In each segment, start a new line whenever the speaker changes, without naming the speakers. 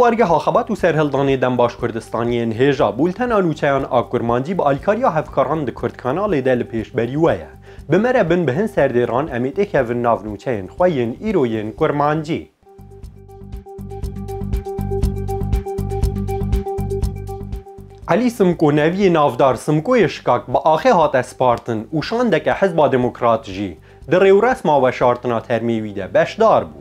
وارگه ها خبات و سر هلدان دن باش کردستانی انهیجا بولتن آنوچه آن با الکاریا هفکاران ده کرد کانال ده لپیش بریوه بمره بین بهن سر امیت امید ای که ناو نوچه این خواه علی سمکو نوی نافدار سمکو با آخه هات اسپارتن و شانده حزب دموکرات جی در رو رسم آوه شارتنا ترمیوی ده بشدار بود.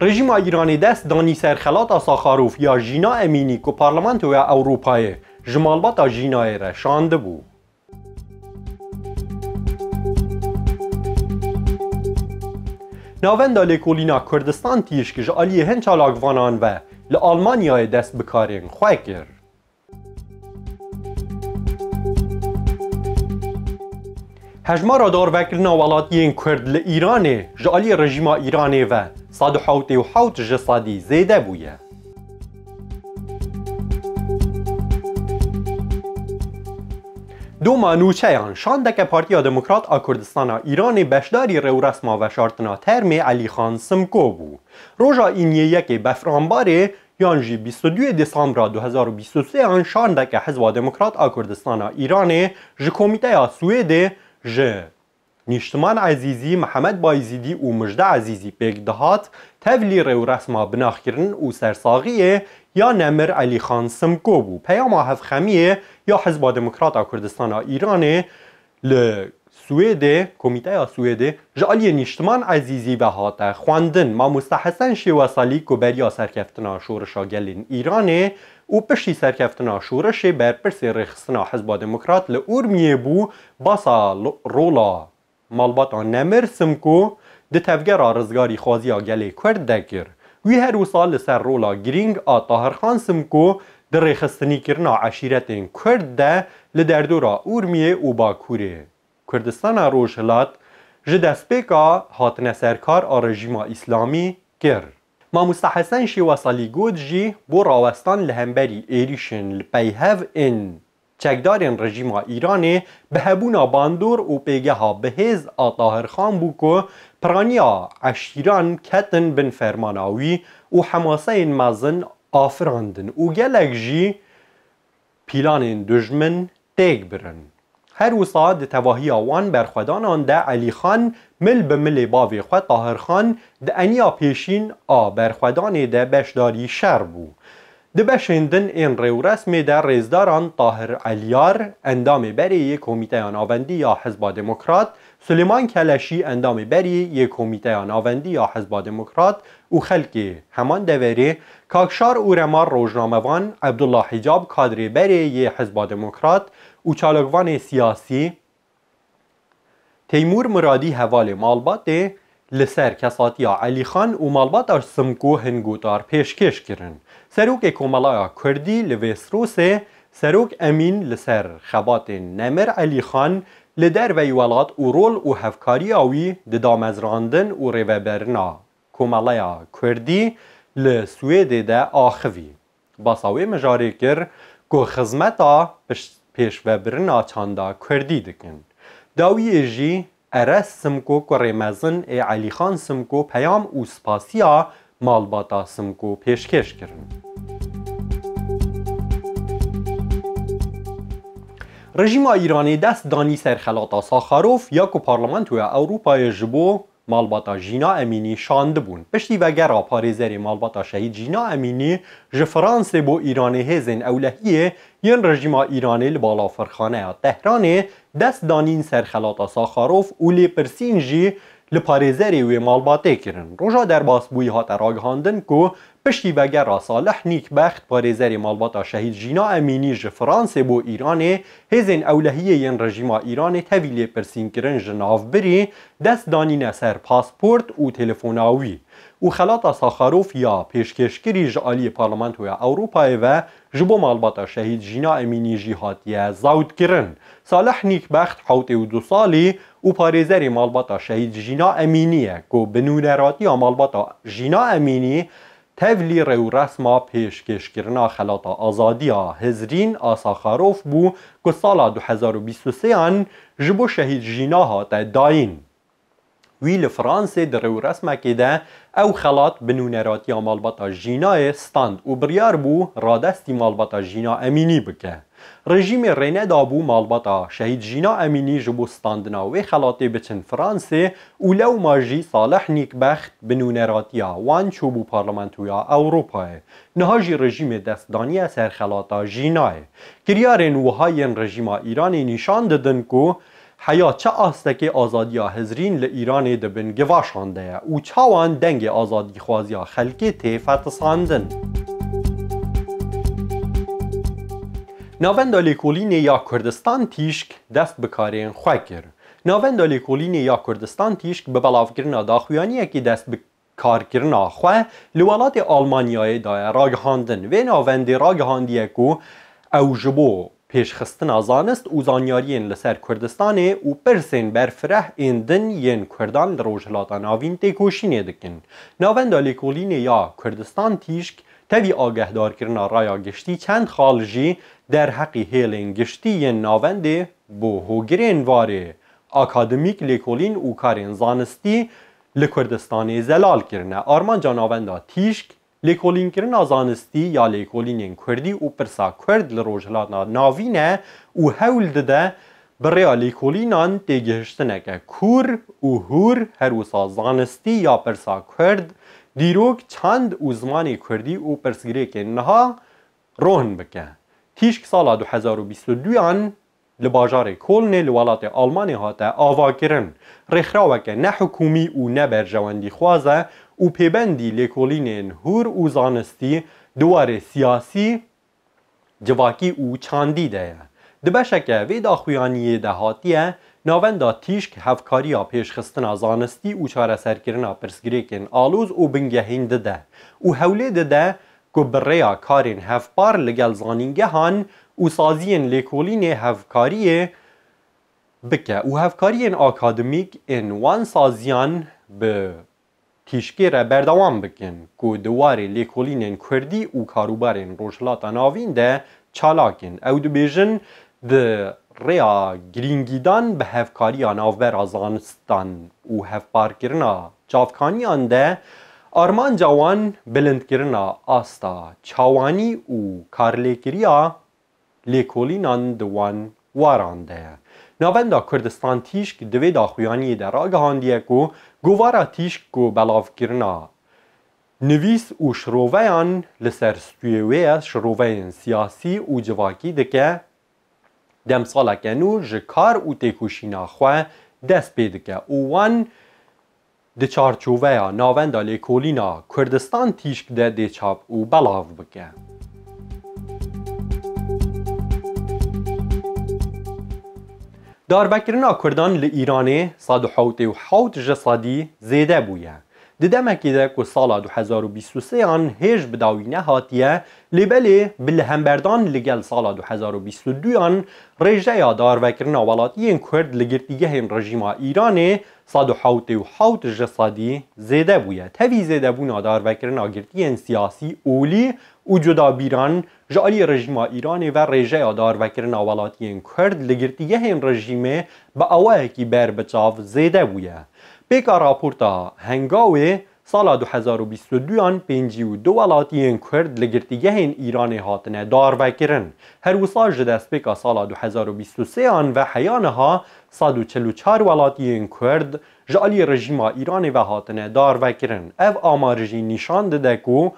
رژیم ایرانی دست دانی سرخلات آساخاروف یا جینا امینی که پارلمانت و اروپای جمالبات جینای را شانده بود. نوانده لیکولینا کردستان تیش که جالی هنچ و لالمانی های دست بکارین خواه کرد. هجمارا دار وکرنا این کرد لی ایرانی جالی رژیم ایرانی و صد و حوتی و حوت جسادی زیده بویه دو شانده که پارتیا دموکرات آکردستان ایران بشداری رو رسما و شارتنا سمکو بو. روژا این اینیه یک بفرانباره یانجی 22 دسامبر 2023یان که حزوا دموکرات ئا ایران ژ کمیته کۆمیتەیا سوێدێ نیشتمان عزیزی محمد بایزیدی و مجده عزیزی بگدهات تولیر تەولی رسما بناخیرن و سرساغیه یا نمر علی خان بو پیام آهف خمیه یا دموکرات دموکراتا کوردستانە ل سوئد کمیته یا سویده جالی نیشتمان عزیزی هاته خواندن ما مستحسن وصالی که بریا سرکفتنا شورشا گلین ایرانه و پشتی بر بر پرسی رخصنا حزب دموکرات ل ئورمیە بو باسا رولا. مالبات آن نمرسم کو د تفگر آرزگاری خوازی آگلی کرد دکر وی هر سال سر رولا گرینگ آ خانسم خان سمکو کو در ریخستنی کرنا عشیرتین کرد ده لدردورا اورمیه و کوره کردستان روشلات جدسپیکا هاتنه سرکار آ رژیما اسلامی کر ما مستحسن شی وصلی گود جی بو راوستان لهمبری ایریشن لپیهف این چکدارین رژیم ایرانی به هبونا باندور و پیگه ها به هز آطاهر خان بو که پرانی ها کتن بن فرماناوی و حماسه این مزن آفراندن و گلک پیلان این دجمن تیگ هر و ساعت تواهی آوان برخوادان آن ده علی خان مل به مل باوی خود طاهر خان ده انیا پیشین آ برخوادان ده بشداری شر بود. د بشیندن این رو رسمی در ریزداران طاهر علیار اندام بری یک کمیته آوندی یا حزب دموکرات سلیمان کلشی اندام بری یک کمیته آوندی یا حزب دموکرات او خلقی همان دوری کاکشار او رمار روجناموان عبدالله حجاب کادر بری یک حزب دموکرات او چالگوان سیاسی تیمور مرادی حوال مالبات لسر کساتی علی خان او مالبات سمکو هنگوتار پیشکش کرند. سەرۆکێک کۆمەڵایە کوردی لە وێسترۆسێ سەرۆک ئەمین لەسەر خەباتێن نەمەر ئەلیخان لە دەربەی وڵات و ڕۆل و هەفکاری ئەوی ددامەزراندن و ڕێبەبەرنا کۆمەڵەیە کوردی لە سوێدێدا ئاخوی باساوێ مەژارێ کرد گۆ خزمەتا پێشڤەبرنا چاندا کوردی دکن داویە ژی ئەرە سمکۆ کوڕێمەزن ئێ علیخان سمکۆ پەیام و سپاسیا مالبات کو پیشکش کردن. رژیم ایرانی دست دانی خلاطا ساخاروف یا کو پارلمان تو اروپا جبو مالباتا جینا امینی شاند بون. پشتی آپاری زری مالباتا شهید جینا امینی ج فرانسه بو ایرانه هزن اولهیه ین رژیم ایرانی لبالا فرخانه تهرانه دست دانین سرخلاتا ساخاروف اولی پرسین لپاریزری و مالباته کرن روژا در باس بویها تراغهاندن کو پشتی را صالح نیک بخت پاریزری مالباتا شهید جینا امینی فرانسه فرانس بو ایران هزین اولهیه ین رژیم ایران تویلی پرسین کرن جناف بری دست دانی نسر پاسپورت و تلفون آوی او خلاط ساخروف یا پیشکش کری جالی پارلمنت و اوروپا و جبو مالباتا شهید جینا امینی زود کرن صالح نیک بخت حوت و دو سالی او پارێزەری ماڵبەتە شەهید ژینا ئەمینیە و بنوونەراتی یا امینی ژینا ئەمینی تەولی پیشکش خلاطا آزادی ها هزرین ئاساخارۆف بو کو سالا 2023یان جبو شهید جینا ها تا داین. وی که ده او او به خلات ها مالباتا جینا استاند و بو را رادستی مالباتا جینا امینی بکه. رژیم ڕژیمی ڕێنەدابوو شهید شهید امینی ji بۆ standinaوێ خلاطه بچن فرانسه و لەو ماژی ساڵح نیکبەخت بنوونەراتیا وان چوبو پارلمانتویا ئەوروپایە نەهاژی رژیم دەستدانیە سەرخەڵاتا ژینایە کریارên وهایên رژیم ئیرانی نیشان ددن کو حیا چه آستک آزادی هزرین لە ئیرانێ دەبن گەڤاشاندەیە و چاوان خوازیا ئازادیخوازیا خەلکێ تێفەتەساندن. Navenda Lêkolînê ya Kurdistan Tîşk dest bi karên xwe kir. Navenda Lêkolînê ya Kurdistan Tîşk bi belavkirina daxuyaniyekî dest bi karkirina xwe li welatê Almanyayê daye ragihandin. Vê navendê ragihandiye ku ew ji bo pêşxistina zanist û zanyariyên li ser Kurdistanê û pirsên berfireh ên din yên Kurdan li rojhilata navîn têkoşînê dikin. Navenda Lêkolînê ya Kurdistan Tîşk tevî agehdarkirina raya giştî çend xal jî در حقی یه ناوەندێ به واره اکادمیک لیکولین و کارین زانستی لکردستان زلال کرده آرمان جانوانده تیشک لێکۆلینکردنا زانستی یا لیکولین کوردی و پرسا کورد لە ڕۆژهلانا ناوینە و ده برای لیکولینان تیگهشتنه که کور و هور هەروسا زانستی یا پرسا کورد دیروک چند و زمانی کوردی و که نەها ڕۆهن بکە. تیشک ساڵا 2022 ل لە آلمانی ها تا آوا کرن رخ که نه حکومی و نه برجواندی خوازه و پیبندی لکولین هور و زانستی دوار سیاسی جواکی و چاندی ده دەیە ده وێداخویانیە دهاتیه، ناوەندا تیشک پیش خستن زانستی و چارەسەرکردنا کن آلوز و ده او و ده ده که برای کارین هفپار لگل زانینگهان و سازین لیکولین هفکاریه بکه و هفکارین اکادمیک این وان سازیان به کشکی را بردوان بکن که دوار لیکولین کردی و کاروبارین روشلات ناوین ده چالاکن او دو بیجن ده ریا گرینگیدان به هفکاری آناو برازانستان و هفپارکرنا چافکانیان ده آرمان جوان بلند کرنا آستا چاوانی او کارلی کریا لیکولینان دوان وارانده نوانده کردستان تیشک دوی داخویانی در آگهاندیه کو گوارا تیشک کو بلاف کرنا نویس او شروویان لسر ستویوی شروویان سیاسی او جواکی دکه دمسالا کنو جکار او تیکوشینا خواه دست پیدکه او وان د چارچوبه یا کولینا کردستان تیشک ده د چاب او بلاو بکه داربکرنا کردان لی ایرانه و حوت و حوت جسادی زیده بویه. ده ده که سالا دو هزار و بداوی هاتیه لی بلی همبردان لگل سال 2022 هزار و ولاتی این کرد هم رژیم ایرانه صد و حوت جسادی زیده بویه تاوی زیده بو نادار وکرن آگردی سیاسی اولی او جدا بیران جالی رژیم ایران و رژه آدار وکرن این کرد یه این رژیم با اوه اکی بر بچاف زیده بویه پیکا راپورتا هنگاوه سال 2022 پنجی و دو ولاتیین کرد این ایران هاتنه دار کرن. هر وسا جد اسپیکا سال 2023 آن و حیانها 144 ولاتیین کرد جالی رژیم ایران و هاتنه دار کرن. او آمارجی نشان دده کو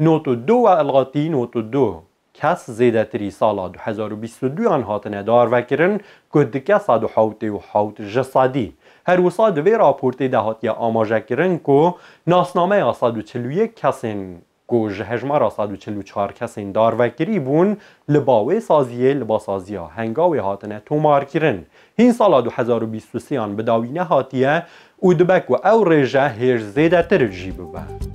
92 ولاتی دو کس زیده تری سال 2022 آن هاتنه دار وکرن کدکه 107 و حوت جسادی هر دەوێ راپۆرتی داهاتیە ئاماژەکردن کۆ ناسنامه 1940 کەسن کسی کسین دار کەسین بون لباوی سازیه لبا سازیه هنگاوی هاتنه تو مار تۆمارکردن هین ساڵا سیان آن بداوینە هاتیه او دبک و او ڕێژە زیده زیده بود.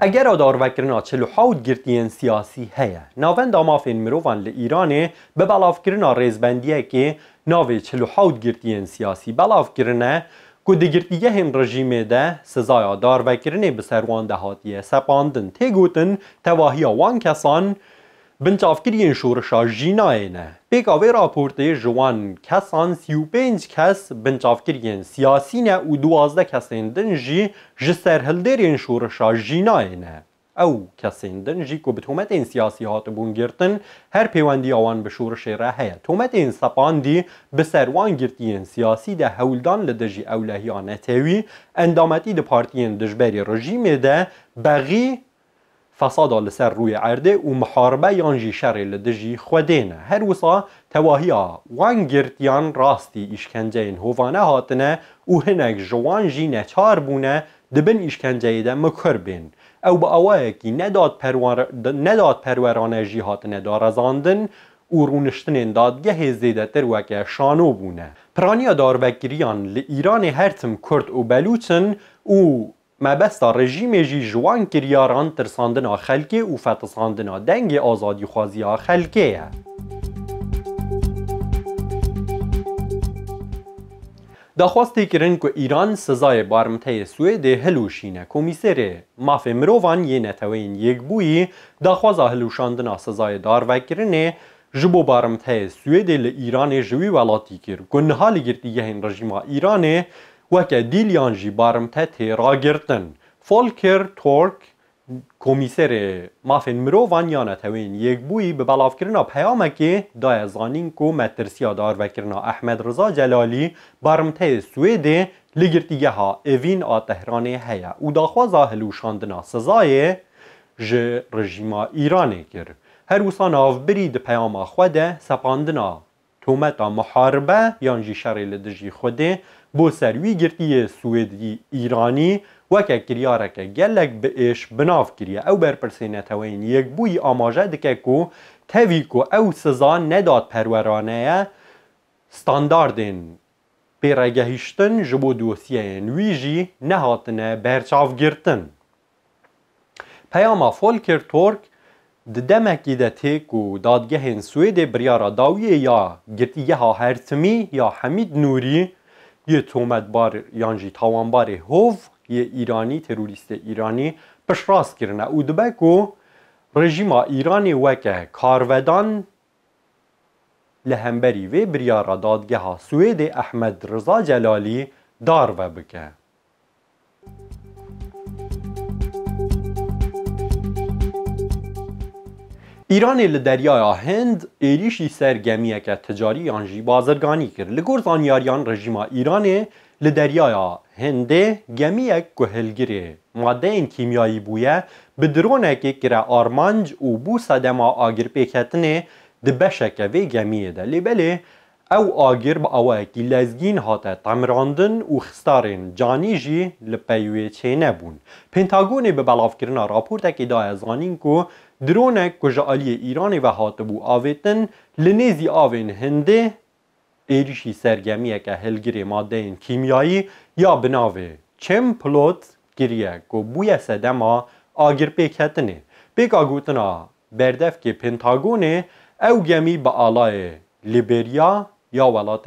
اگر آدار وکرنا چلو حود سیاسی هیا، ناوند دامافین فین مروان لی ایرانه به بلاف کرنا ریزبندیه که ناوی چلو حود سیاسی بلاف که هم رژیمه ده سزای آدار وکرنه به سروان دهاتیه سپاندن تگوتن تواهی آوان کسان Binçavkiriyên şoreşa jînayê ne. Pêka vê raportê ji wan kesan sî û pênc kes binçavkiriyên siyasî ne û duwazdeh kesên din jî ji serhilderên şoreşa jînayê ne. ew kesên din jî ku bi tometên siyasî hatibûn girtin her pêwendiya wan bi şoreşê re heye. Tometên sepandî bi ser wan girtiyên siyasî de hewldan li dijî ewlehiya netewî, endametî di partiyên dijberê rejîmê de beɣî فسادا لسر روی عرده و محاربە یانژی خودین نه دژی خوێنە وان گرتیان راستی اشکنجه این هوانه هاتنه و هەنێک ژوانژی نچار بونه دبن ده مکر بن. پروار نداد نداد نەداد پەروەرانەژی هاتنەدا او و ڕوونشتنێن دادگەهێ زێدەتر وەکە شانو بونه پرانیا داربەکریان لی ایران هرتم کرد و بلوچن او رژیم جی جوان کریاران ترساندنا خلکی و فەتساندنا دەنگێ ئازادی خوازیە خەلکەیە. داخواستێکردن کو ایران سزایە بارمته سوێدێ هەلوشینە کۆمیسێرێ مافێ مرۆڤان یەنەتەوەین یک بویی، هەلوشاندنا سزایە سزای دار و کرنه جبو بارمته سوئد ji ایران جوی ولاتی کر. niha li یه این رژیم ایرانه. وکه دیلیان بارمته بارم را فولکر تورک کمیسر مافین مرو وانیانا یک بوی به بلاف کرنا پیامکی دای زانین که مترسی و وکرنا احمد رضا جلالی برمته تا سویده لگرتیگه ها اوین آ تهرانه هیا او داخوا زاهلو شاندنا سزای ج رژیما ایرانه کر هر وصان آف برید پیام خود سپاندنا تومتا محاربه یانجی شرل دژی خوده بو سروی گرتی سویدی ایرانی و که کریاره که گلک به ایش بناف کریه او برپرسی نتوین یک بوی آماجه دکه کو تاوی کو او سزا نداد پرورانه ستاندارده پیرگهشتن جبو دوسیه نویجی نهاتنه برچاف گرتن پیاما فولکر تورک ده دمکی ده تی کو دادگه هن سویده بریارا داویه یا گرتیه ها هرتمی یا حمید نوری یه تومت بار یانجی تاوان بار هوف یه ایرانی تروریست ایرانی پش راست کرنه او و رژیم ایرانی وکه کارودان لهمبری و بریارا دادگه سوید احمد رضا جلالی دار و بکه ایران ل دریای هند ایریشی سر گمیه که تجاری آنجی بازرگانی کرد. لگور زنیاریان رژیم ایران ل دریای هند گمیه که هلگیره. ماده کیمیایی بویه به درونه که گره آرمانج و بو سدم آگر پیکتنه ده بشه که وی گمیه ده. بله، او آگر با اوه که لزگین هاته تمراندن و خستارن جانی جی لپیوی چه نبون. پنتاگونه به بلافکرنا راپورت که دایزانین که درونک کجاالی ایران ایرانی و هاتبو آویتن لنیزی آوین هنده ایریشی سرگمیه که هلگیری ماده این کیمیایی یا بناوه چم پلوت گریه که بوی سدما آگر پیکتنه پیکا گوتنا بردف که پنتاگونه او گمی به آلای لیبریا یا ولات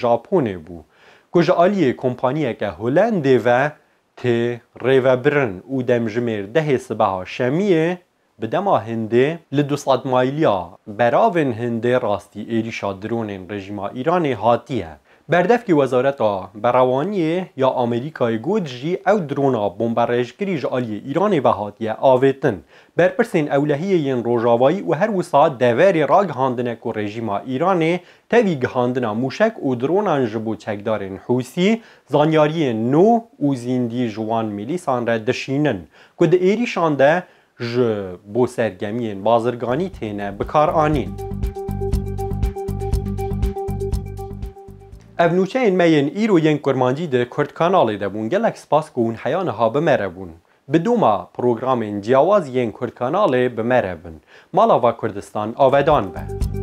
ژاپونه بو کجاالی کمپانی کمپانیه که هلنده و تی ریوه برن او دمجمیر ده سبه شمیه بدما هنده مایلی مایلیا برای هنده راستی ایریش درون رژیما ایران هاتیه بردفکی وزارتا براوانی یا آمریکای گود جی او درونا بمبرج جالی ایران و هاتیه آویتن برپرسین اولهیه این روژاوایی و هر وسا دوری راگ هاندنه که رژیما ایران تاوی گهاندنا موشک و درونان جبو چکدارن حوسی زانیاری نو و زیندی جوان میلیسان را دشینن که در ژ بو سرگمین بازرگانی تینه بکار آنین او نوچه این مین ای رو ین کرمانجی ده کرد کانالی ده بون گلک سپاس که اون حیانه ها بمره بون به دوما پروگرام این جیاواز ین کرد کانالی بمره بون مالاوه کردستان آودان به.